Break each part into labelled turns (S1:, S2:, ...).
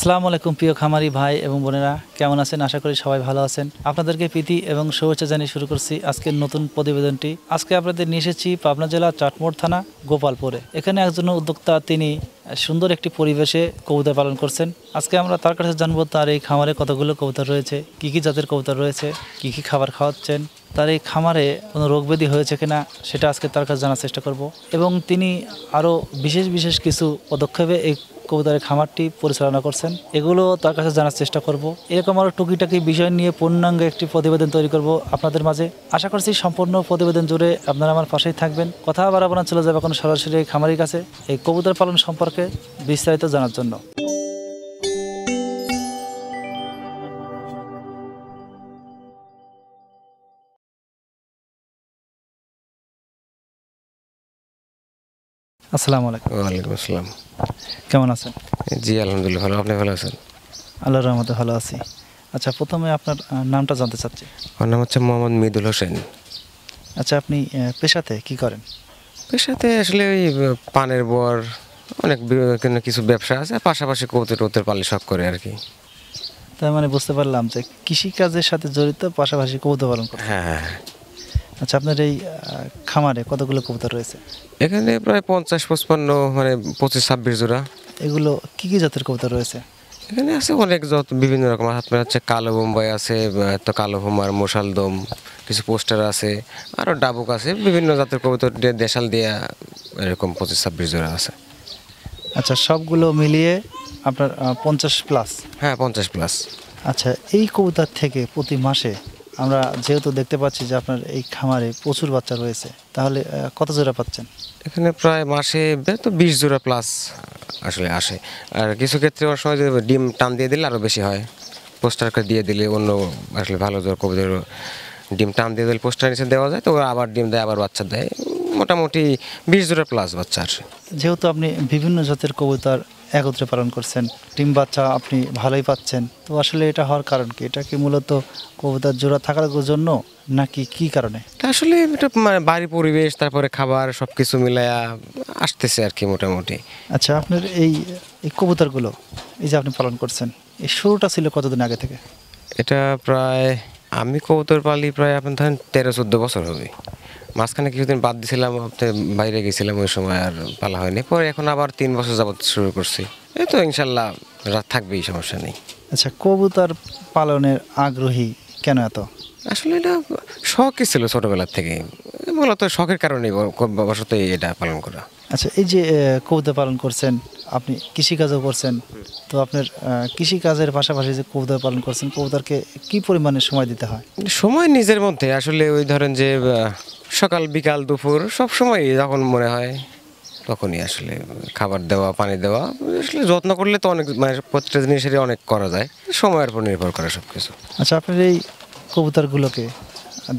S1: আসসালামু আলাইকুম প্রিয় খামারি ভাই এবং বোনেরা কেমন আছেন আশা করি সবাই ভালো আছেন আপনাদেরকে প্রীতি এবং শুভেচ্ছা জানিয়ে শুরু করছি আজকের নতুন প্রতিবেদনটি আজকে আপনাদের নিয়ে এসেছি পাবনা জেলা চাটমোড় থানা গোপালপুরে এখানে একজন উদ্যোক্তা তিনি সুন্দর একটি পরিবেশে কবুতর পালন করছেন আজকে আমরা তার কাছে জানবো তার এই খামারে কতগুলো কবুতর রয়েছে কি কি জাতের কবুতর রয়েছে কি কি খাবার খাওয়াচ্ছেন তার এই খামারে কোনো রোগব্যাধি হয়েছে কিনা সেটা আজকে তার কাছে জানার চেষ্টা করব এবং তিনি আরও বিশেষ বিশেষ কিছু পদক্ষেপে এই কবুতরের খামারটি পরিচালনা করছেন এগুলো তার কাছে জানার চেষ্টা করব এরকম আরও টুকিটাকি বিষয় নিয়ে পূর্ণাঙ্গ একটি প্রতিবেদন তৈরি করব আপনাদের মাঝে আশা করছি সম্পূর্ণ প্রতিবেদন জুড়ে আপনারা আমার পাশেই থাকবেন কথা বাড়াবো আপনার চলে যাবে এখন সরাসরি খামারির কাছে এই কবুতর পালন সম্পর্কে বিস্তারিত জানার জন্য আসসালামু আলাইকুম আলাইকুম আসসালাম কেমন আছেন
S2: জি আলহামদুলিল্লাহ ভালো আপনি ভালো আছেন
S1: আল্লাহর রহমতে ভালো আছি আচ্ছা প্রথমে আপনার নামটা জানতে চাচ্ছি
S2: আমার নাম হচ্ছে মোহাম্মদ মিদুল হোসেন
S1: আচ্ছা আপনি পেশাতে কি
S2: করেন পেশাতে আসলে ওই পানের বর অনেক কিছু ব্যবসা আছে পাশাপাশি কৌতে টৌতে পালি সব করে আর কি
S1: তার মানে বুঝতে পারলাম যে কৃষিকাজের সাথে জড়িত পাশাপাশি কৌতে হ্যাঁ হ্যাঁ, হ্যাঁ। আচ্ছা আপনার এই খামারে
S2: কতগুলো কবুতর রয়েছে এখানে প্রায় পঞ্চাশ পঁচপান্ন মানে পঁচিশ ছাব্বিশ জোড়া
S1: এগুলো কি কি জাতের কবুতর রয়েছে
S2: এখানে আছে অনেক যত বিভিন্ন রকম আপনার হচ্ছে কালো বোম্বাই আছে তো কালো হোমার মশালদম কিছু পোস্টার আছে আরও ডাবুক আছে বিভিন্ন জাতের কবুতর দেশাল দেয়া এরকম পঁচিশ ছাব্বিশ জোড়া আছে আচ্ছা সবগুলো মিলিয়ে আপনার পঞ্চাশ প্লাস হ্যাঁ পঞ্চাশ প্লাস আচ্ছা এই কবিতার থেকে
S1: প্রতি মাসে আমরা যেহেতু দেখতে পাচ্ছি যে আপনার এই খামারে প্রচুর বাচ্চা রয়েছে তাহলে
S2: কত জোড়া পাচ্ছেন এখানে প্রায় মাসে তো বিশ জোড়া প্লাস আসলে আসে আর কিছু ক্ষেত্রে অনেক সময় যদি ডিম টান দিয়ে দিলে আরও বেশি হয় পোস্টার দিয়ে দিলে অন্য আসলে ভালো জোর কবিদের ডিম টান দিয়ে দিলে পোস্টার নিচে দেওয়া যায় তো আবার ডিম দেয় আবার বাচ্চা দেয় মোটামুটি বিশ জোড়া প্লাস বাচ্চা আসে
S1: যেহেতু আপনি বিভিন্ন জাতের কবিতার একত্রে পালন করছেন ডিম বাচ্চা আপনি ভালোই পাচ্ছেন তো আসলে এটা হওয়ার কারণ কি এটা কি মূলত কবুতার জোড়া থাকার জন্য নাকি কি কারণে
S2: আসলে এটা মানে বাড়ি পরিবেশ তারপরে খাবার সব কিছু মিলায়া আসতেছে আর কি মোটামুটি আচ্ছা আপনার এই এই
S1: কবুতারগুলো এই যে আপনি পালন করছেন এই শুরুটা ছিল কতদিন আগে থেকে
S2: এটা প্রায় আমি কবুতর পালি প্রায় আপনার ধরেন তেরো চোদ্দো বছর হবে মাঝখানে কিছুদিন বাদ দিয়েছিলাম বাইরে গেছিলাম ওই সময় আর পালা হয়নি পরে এখন আবার তিন বছর যাবৎ শুরু করছি এই তো ইনশাল্লাহ রাত থাকবেই সমস্যা নেই
S1: আচ্ছা কবুতর পালনের আগ্রহী কেন এত
S2: আসলে এটা শখই ছিল ছোটবেলার থেকে মূলত শখের কারণে বসত এটা পালন করা
S1: আচ্ছা এই যে কবুতর পালন করছেন আপনি কৃষিকাজও করছেন তো আপনার কৃষিকাজের পাশাপাশি যে কবুতর পালন করছেন কবুতরকে কি পরিমাণে
S2: সময় দিতে হয় সময় নিজের মধ্যে আসলে ওই ধরেন যে সকাল বিকাল দুপুর সব সময় যখন মনে হয় তখনই আসলে খাবার দেওয়া পানি দেওয়া আসলে যত্ন করলে তো অনেক মানে প্রত্যেকটা জিনিসেরই অনেক করা যায় সময়ের উপর নির্ভর করে সব কিছু
S1: আচ্ছা আপনার এই কবুতরগুলোকে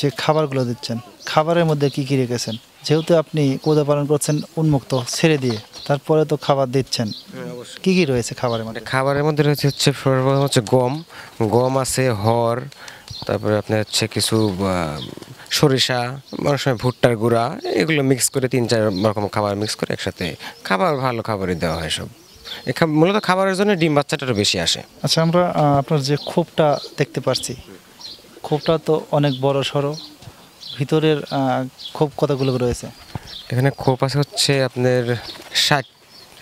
S1: যে খাবারগুলো দিচ্ছেন খাবারের মধ্যে কি কি রেখেছেন যেহেতু আপনি কোদা পালন করছেন উন্মুক্ত ছেড়ে দিয়ে তারপরে তো খাবার দিচ্ছেন
S2: হ্যাঁ, কি কি রয়েছে খাবারের মধ্যে মানে খাবারের মধ্যে রয়েছে হচ্ছে সর্বপ্রথম হচ্ছে গম গম আছে হর তারপরে আপনার হচ্ছে কিছু সরিষা অনেক সময় ভুট্টার গুঁড়া এগুলো মিক্স করে তিন চার রকম খাবার মিক্স করে একসাথে খাবার ভালো খাবারই দেওয়া হয় সব মূলত খাবারের জন্য ডিম বাচ্চাটারও বেশি আসে
S1: আচ্ছা আমরা আপনার যে খোপটা দেখতে পাচ্ছি খোপটা তো অনেক বড় সড়ো ভিতরের খোপ কতগুলো রয়েছে
S2: এখানে খোপ আছে হচ্ছে আপনার ষাট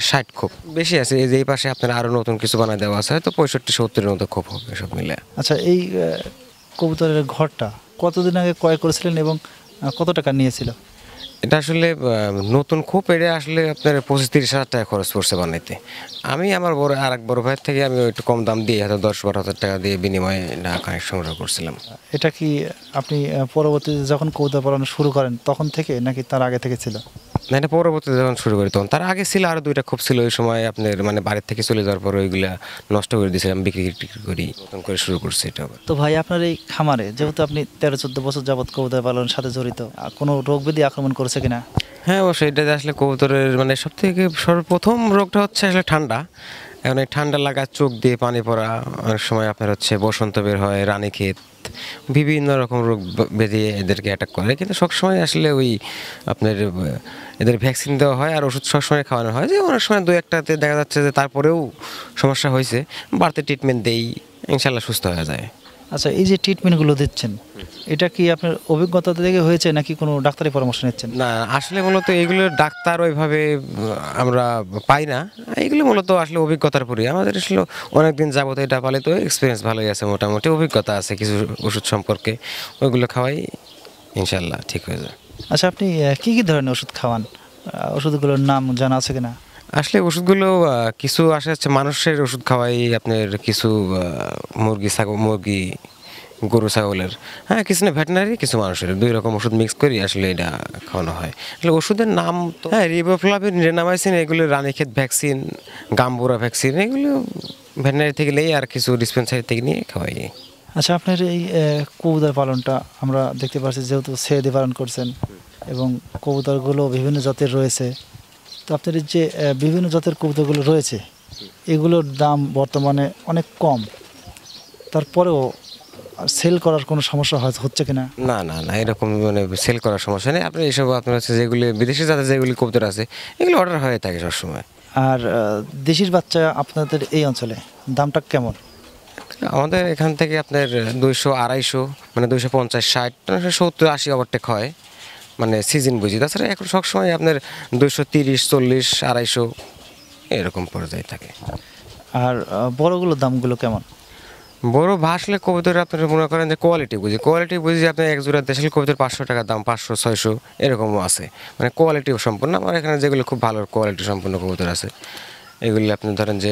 S2: ষাট খোপ বেশি আছে এই যে এই পাশে আপনার আরও নতুন কিছু বানায় দেওয়া আছে তো পঁয়ষট্টি সত্তরের মতো খোপ হবে সব মিলে আচ্ছা এই
S1: কবুতরের ঘরটা কতদিন আগে ক্রয় করেছিলেন এবং কত টাকা নিয়েছিল
S2: এটা আসলে নতুন খুব এড়ে আসলে আপনার পঁচিশ তিরিশ হাজার টাকা খরচ পড়ছে বানাইতে আমি আমার বড় আর এক বড় ভাইয়ের থেকে আমি একটু কম দাম দিয়ে হয়তো দশ বারো হাজার টাকা দিয়ে বিনিময়ে কানেক সংগ্রহ করছিলাম
S1: এটা কি আপনি পরবর্তীতে যখন কৌদা পড়ানো শুরু করেন তখন থেকে নাকি তার আগে
S2: থেকে ছিল না মানে এটা পরবর্তীতে যখন শুরু করি তখন তার আগে ছিল আরও দুইটা খুব ছিল ওই সময় আপনার মানে বাড়ির থেকে চলে যাওয়ার পর ওইগুলা নষ্ট করে দিয়েছিলাম বিক্রি টিক্রি করি নতুন করে শুরু করছি এটা
S1: তো ভাই আপনার এই খামারে যেহেতু আপনি তেরো চোদ্দ বছর যাবৎ কবুতর পালনের সাথে জড়িত কোনো রোগ বিধি আক্রমণ করেছে কিনা
S2: হ্যাঁ অবশ্যই এটাতে আসলে কবুতরের মানে সব থেকে সর্বপ্রথম রোগটা হচ্ছে আসলে ঠান্ডা এখন এই ঠান্ডা লাগা চোখ দিয়ে পানি পড়া অনেক সময় আপনার হচ্ছে বসন্ত বের হয় রানী ক্ষেত বিভিন্ন রকম রোগ বেঁধে এদেরকে অ্যাটাক করে কিন্তু সবসময় আসলে ওই আপনার এদের ভ্যাকসিন দেওয়া হয় আর ওষুধ সবসময় খাওয়ানো হয় যে অনেক সময় দু একটাতে দেখা যাচ্ছে যে তারপরেও সমস্যা হয়েছে বাড়তি ট্রিটমেন্ট দেই ইনশাল্লাহ সুস্থ হয়ে যায় আচ্ছা এই যে
S1: ট্রিটমেন্টগুলো দিচ্ছেন এটা কি আপনার অভিজ্ঞতা থেকে হয়েছে নাকি কোনো ডাক্তারের পরামর্শ নিচ্ছেন না
S2: আসলে মূলত এগুলো ডাক্তার ওইভাবে আমরা পাই না এগুলো মূলত আসলে অভিজ্ঞতার পরই আমাদের আসলে অনেকদিন যাবত এটা পালে তো এক্সপিরিয়েন্স ভালোই আছে মোটামুটি অভিজ্ঞতা আছে কিছু ওষুধ সম্পর্কে ওইগুলো খাওয়াই ইনশাল্লাহ ঠিক হয়ে যায়
S1: আচ্ছা আপনি কী কী ধরনের ওষুধ খাওয়ান ওষুধগুলোর নাম জানা আছে কিনা
S2: আসলে ওষুধগুলো কিছু আসে হচ্ছে মানুষের ওষুধ খাওয়াই আপনার কিছু মুরগি ছাগল মুরগি গরু ছাগলের হ্যাঁ কিছু না ভেটেনারি কিছু মানুষের দুই রকম ওষুধ মিক্স করি আসলে এটা খাওয়ানো হয় আসলে ওষুধের নাম তো হ্যাঁ রিবোফ্লাভিন রেনামাইসিন এগুলো রানীক্ষেত ভ্যাকসিন গাম্বুরা ভ্যাকসিন এগুলো ভেটেনারি থেকে নিয়ে আর কিছু ডিসপেন্সারি থেকে নিয়ে খাওয়াই
S1: আচ্ছা আপনার এই কুদার পালনটা আমরা দেখতে পাচ্ছি যেহেতু সেদি পালন করছেন এবং কবুতরগুলো বিভিন্ন জাতের রয়েছে তো আপনাদের যে বিভিন্ন জাতের কবুতরগুলো রয়েছে এগুলোর দাম বর্তমানে অনেক কম তারপরেও সেল করার কোনো সমস্যা হয় হচ্ছে কিনা
S2: না না না এরকম মানে সেল করার সমস্যা নেই আপনার এইসব আপনার হচ্ছে যেগুলি বিদেশি জাতের যেগুলি কবুতর আছে এগুলো অর্ডার হয়ে থাকে সবসময় আর দেশির বাচ্চা আপনাদের এই অঞ্চলে দামটা কেমন আমাদের এখান থেকে আপনার দুইশো আড়াইশো মানে দুইশো পঞ্চাশ ষাট সত্তর আশি ওভারটেক হয় মানে সিজন বুঝি তাছাড়া এখন সবসময় আপনার দুশো তিরিশ চল্লিশ আড়াইশো এরকম পর্যায়ে থাকে আর বড়গুলোর দামগুলো কেমন বড় ভাসলে কবিতার আপনার মনে করেন যে কোয়ালিটি বুঝি কোয়ালিটি বুঝি আপনার এক জোড়া দেশের কবিতার পাঁচশো টাকা দাম পাঁচশো ছয়শো এরকমও আছে মানে কোয়ালিটিও সম্পূর্ণ আমার এখানে যেগুলো খুব ভালো কোয়ালিটি সম্পূর্ণ কবিতর আছে এগুলি আপনি ধরেন যে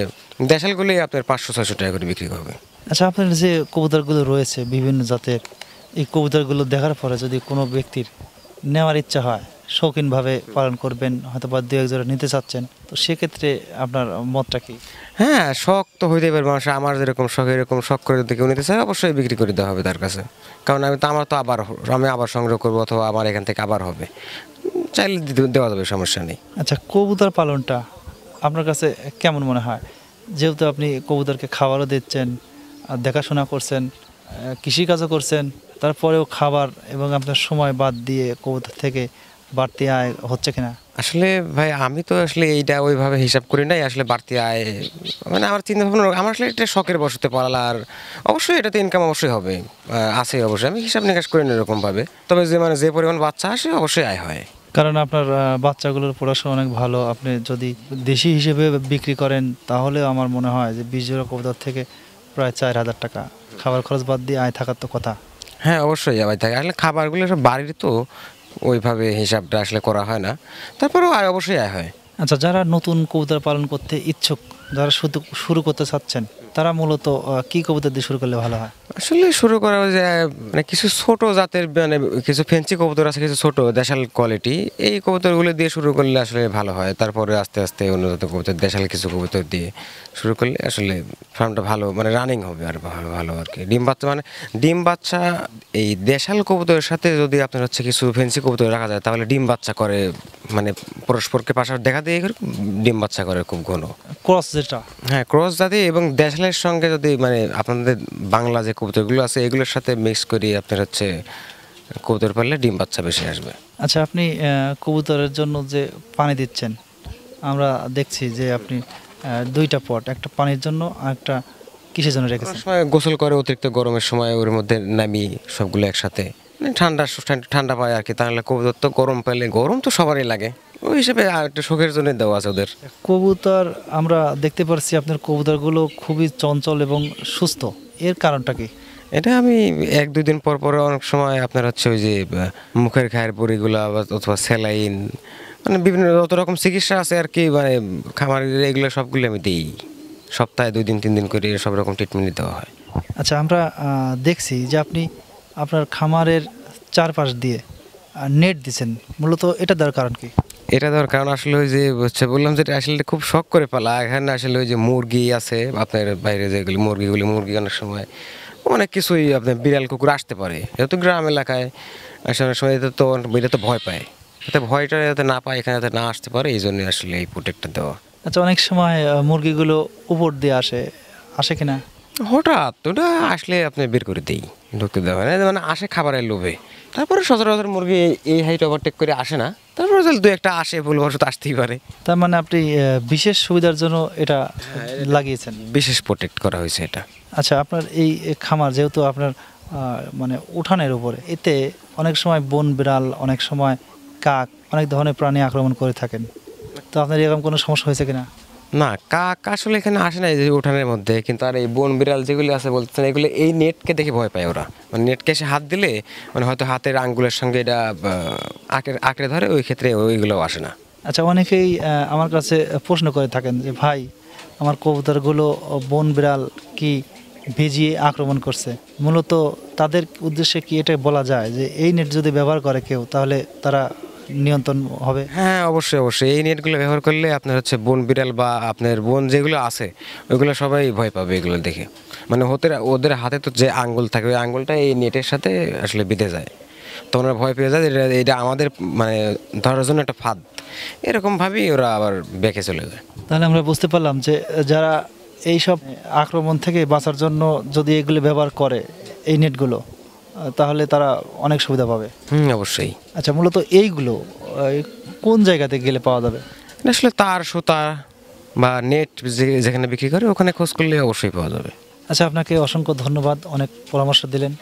S2: দেশালগুলোই আপনার পাঁচশো ছয়শো টাকা করে বিক্রি করবে
S1: আচ্ছা আপনার যে কবুতরগুলো রয়েছে বিভিন্ন জাতের এই কবুতরগুলো দেখার পরে যদি কোনো ব্যক্তির নেওয়ার ইচ্ছা হয় শৌখিনভাবে পালন করবেন হয়তো বা দু একজোড়া নিতে চাচ্ছেন তো সেক্ষেত্রে আপনার মতটা কি
S2: হ্যাঁ শখ তো হইতে পারবে মানুষ আমার যেরকম শখ এরকম শখ করে যদি কেউ নিতে চায় অবশ্যই বিক্রি করে দেওয়া হবে তার কাছে কারণ আমি তো আমার তো আবার আমি আবার সংগ্রহ করবো অথবা আমার এখান থেকে আবার হবে চাইলে দেওয়া যাবে সমস্যা নেই
S1: আচ্ছা কবুতর পালনটা আপনার কাছে কেমন মনে হয় যেহেতু আপনি কবুতরকে খাবারও দিচ্ছেন দেখাশোনা করছেন কৃষিকাজও করছেন তারপরেও খাবার এবং আপনার সময় বাদ দিয়ে কবুতর থেকে বাড়তি আয় হচ্ছে কিনা
S2: আসলে ভাই আমি তো আসলে এইটা ওইভাবে হিসাব করি নাই আসলে বাড়তি আয় মানে আমার চিন্তা ভাবনা আমার আসলে এটা শখের বসতে পারলা আর অবশ্যই এটাতে ইনকাম অবশ্যই হবে আছে অবশ্যই আমি হিসাব নিকাশ করি না এরকমভাবে তবে যে মানে যে পরিমাণ বাচ্চা আসে অবশ্যই আয় হয় কারণ
S1: আপনার বাচ্চাগুলোর পড়াশোনা অনেক ভালো আপনি যদি দেশি হিসেবে বিক্রি করেন তাহলেও আমার মনে হয় যে বিশ জোড়া কবুতর থেকে প্রায় চার হাজার টাকা খাবার খরচ বাদ দিয়ে আয় থাকার তো কথা
S2: হ্যাঁ অবশ্যই ভাই থাকে আসলে খাবারগুলো সব বাড়ির তো ওইভাবে হিসাবটা আসলে করা হয় না তারপরেও অবশ্যই আয় হয় আচ্ছা যারা নতুন কবুতর পালন করতে ইচ্ছুক যারা
S1: শুধু শুরু করতে চাচ্ছেন তারা মূলত কি কবুতর দিয়ে শুরু করলে ভালো হয়
S2: আসলে শুরু করা যে মানে কিছু ছোট জাতের মানে কিছু ফেন্সি কবুতর আছে কিছু ছোট দেশাল কোয়ালিটি এই কবুতরগুলো দিয়ে শুরু করলে আসলে ভালো হয় তারপরে আস্তে আস্তে অন্য জাতের কবুতর দেশাল কিছু কবুতর দিয়ে শুরু করলে আসলে ফার্মটা ভালো মানে রানিং হবে আর ভালো ভালো আর কি ডিম বাচ্চা মানে ডিম বাচ্চা এই দেশাল কবুতরের সাথে যদি আপনার হচ্ছে কিছু ফেন্সি কবুতর রাখা যায় তাহলে ডিম বাচ্চা করে মানে পরস্পরকে পাশাপাশি দেখা দিয়ে ডিম বাচ্চা করে খুব ঘন ক্রস যেটা হ্যাঁ ক্রস জাতি এবং দেশালের সঙ্গে যদি মানে আপনাদের বাংলা যে কবুতরগুলো আছে এগুলোর সাথে মিক্স করি আপনার হচ্ছে কবুতর পারলে ডিম বাচ্চা বেশি আসবে
S1: আচ্ছা আপনি কবুতরের জন্য যে পানি দিচ্ছেন আমরা দেখছি যে আপনি দুইটা পট
S2: একটা পানির জন্য একটা কিসের জন্য রেখেছেন সময় গোসল করে অতিরিক্ত গরমের সময় ওর মধ্যে নামি সবগুলো একসাথে মানে ঠান্ডা ঠান্ডা পায় আর কি তাহলে কবুতর তো গরম পেলে গরম তো সবারই লাগে ওই হিসেবে আর একটা শখের জন্য দেওয়া আছে ওদের কবুতর আমরা দেখতে পাচ্ছি
S1: আপনার কবুতরগুলো খুবই চঞ্চল এবং সুস্থ এর কারণটা কি
S2: এটা আমি এক দুই দিন পর পর অনেক সময় আপনার হচ্ছে ওই যে মুখের খায়ের পরিগুলো অথবা স্যালাইন মানে বিভিন্ন যত রকম চিকিৎসা আছে আর কি মানে খামারের এগুলো সবগুলো আমি দিই সপ্তাহে দুই দিন তিন দিন করে সব রকম ট্রিটমেন্ট দেওয়া হয়
S1: আচ্ছা আমরা দেখছি যে আপনি আপনার খামারের চারপাশ দিয়ে নেট দিচ্ছেন মূলত এটা দেওয়ার
S2: কারণ কি এটা ধর কারণ আসলে ওই যে হচ্ছে বললাম যে আসলে খুব শখ করে পালা এখানে আসলে ওই যে মুরগি আছে আপনার বাইরে যেগুলি মুরগিগুলি মুরগি অনেক সময় অনেক কিছুই আপনার বিড়াল কুকুর আসতে পারে যেহেতু গ্রাম এলাকায় আসলে সময় তো এটা তো ভয় পায় যাতে ভয়টা যাতে না পায় এখানে যাতে না আসতে পারে এই জন্য আসলে এই প্রোটেক্টটা দেওয়া
S1: আচ্ছা অনেক সময় মুরগিগুলো উপর দিয়ে আসে আসে কিনা
S2: হঠাৎ ওটা আসলে আপনি বের করে দিই ঢুকতে দেওয়া না মানে আসে খাবারের লোভে তারপরে সচরাচর মুরগি এই হাইট ওভারটেক করে আসে না তারপরে দু একটা আসে ভুলবশত আসতেই পারে
S1: তার মানে আপনি বিশেষ সুবিধার জন্য এটা লাগিয়েছেন
S2: বিশেষ প্রোটেক্ট করা হয়েছে এটা
S1: আচ্ছা আপনার এই খামার যেহেতু আপনার মানে উঠানের উপরে এতে অনেক সময় বন বিড়াল অনেক সময় কাক অনেক ধরনের প্রাণী আক্রমণ করে থাকেন তো আপনার এরকম কোনো সমস্যা হয়েছে কিনা
S2: না কাক আসলে এখানে আসে না এই যে উঠানের মধ্যে কিন্তু আর এই বন বিড়াল যেগুলি আছে বলতেছেন এগুলো এই নেটকে দেখে ভয় পায় ওরা মানে নেটকে এসে হাত দিলে মানে হয়তো হাতের আঙ্গুলের সঙ্গে এটা আঁকড়ে আঁকড়ে ধরে ওই ক্ষেত্রে ওইগুলোও আসে না
S1: আচ্ছা অনেকেই আমার কাছে প্রশ্ন করে থাকেন যে ভাই আমার কবুতরগুলো বন বিড়াল কি ভিজিয়ে আক্রমণ করছে মূলত তাদের উদ্দেশ্যে কি এটা বলা যায় যে এই নেট যদি ব্যবহার করে কেউ তাহলে তারা নিয়ন্ত্রণ
S2: হবে হ্যাঁ অবশ্যই অবশ্যই এই নেটগুলো ব্যবহার করলে আপনার হচ্ছে বন বিড়াল বা আপনার বন যেগুলো আছে ওইগুলো সবাই ভয় পাবে এগুলো দেখে মানে ওদের ওদের হাতে তো যে আঙ্গুল থাকে ওই আঙ্গুলটা এই নেটের সাথে আসলে বিঁধে যায় তো ওনারা ভয় পেয়ে যায় এটা এটা আমাদের মানে ধরার জন্য একটা ফাঁদ এরকমভাবেই ওরা আবার বেঁকে চলে যায়
S1: তাহলে আমরা বুঝতে পারলাম যে যারা এইসব আক্রমণ থেকে বাঁচার জন্য যদি এগুলো ব্যবহার করে এই নেটগুলো তাহলে তারা অনেক সুবিধা পাবে হুম অবশ্যই আচ্ছা মূলত এইগুলো
S2: কোন জায়গাতে গেলে পাওয়া যাবে আসলে তার সুতা বা নেট যেখানে বিক্রি করে ওখানে খোঁজ করলে অবশ্যই পাওয়া যাবে
S1: আচ্ছা আপনাকে অসংখ্য ধন্যবাদ অনেক পরামর্শ দিলেন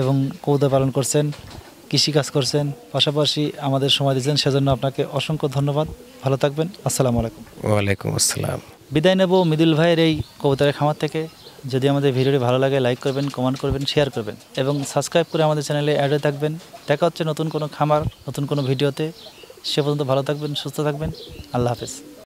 S1: এবং কৌদা পালন করছেন কৃষিকাজ করছেন পাশাপাশি আমাদের সময় দিয়েছেন সেজন্য আপনাকে অসংখ্য ধন্যবাদ ভালো থাকবেন আসসালামু আলাইকুম
S2: ওয়ালাইকুম আসসালাম
S1: বিদায় নেব মিদুল ভাইয়ের এই কবিতার খামার থেকে যদি আমাদের ভিডিওটি ভালো লাগে লাইক করবেন কমেন্ট করবেন শেয়ার করবেন এবং সাবস্ক্রাইব করে আমাদের চ্যানেলে অ্যাডে থাকবেন দেখা হচ্ছে নতুন কোনো খামার নতুন কোনো ভিডিওতে সে পর্যন্ত ভালো থাকবেন সুস্থ থাকবেন আল্লাহ হাফেজ